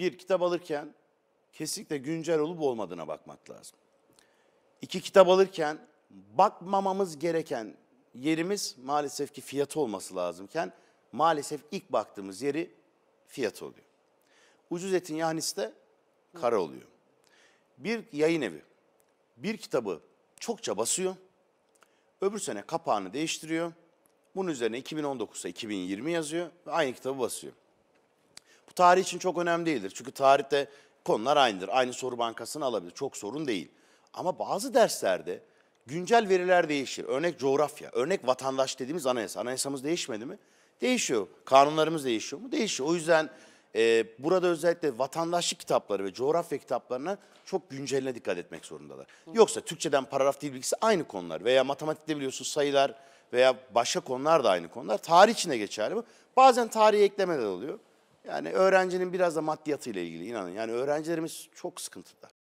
Bir, kitap alırken kesinlikle güncel olup olmadığına bakmak lazım. İki, kitap alırken bakmamamız gereken yerimiz maalesef ki fiyatı olması lazımken maalesef ilk baktığımız yeri fiyat oluyor. Ucuz etin yahnisi de kara oluyor. Bir yayın evi bir kitabı çokça basıyor, öbür sene kapağını değiştiriyor. Bunun üzerine 2019'a 2020 yazıyor ve aynı kitabı basıyor. Bu tarih için çok önemli değildir. Çünkü tarihte konular aynıdır. Aynı soru bankasını alabilir. Çok sorun değil. Ama bazı derslerde güncel veriler değişir. Örnek coğrafya, örnek vatandaş dediğimiz anayasa. Anayasamız değişmedi mi? Değişiyor. Kanunlarımız değişiyor mu? Değişiyor. O yüzden e, burada özellikle vatandaşlık kitapları ve coğrafya kitaplarına çok günceline dikkat etmek zorundalar. Yoksa Türkçeden paragraf dil bilgisi aynı konular veya matematikte biliyorsunuz sayılar veya başka konular da aynı konular. Tarih içine geçerli bu. Bazen tarihe eklemeler oluyor. Yani öğrencinin biraz da maddiyatıyla ilgili inanın. Yani öğrencilerimiz çok sıkıntıda.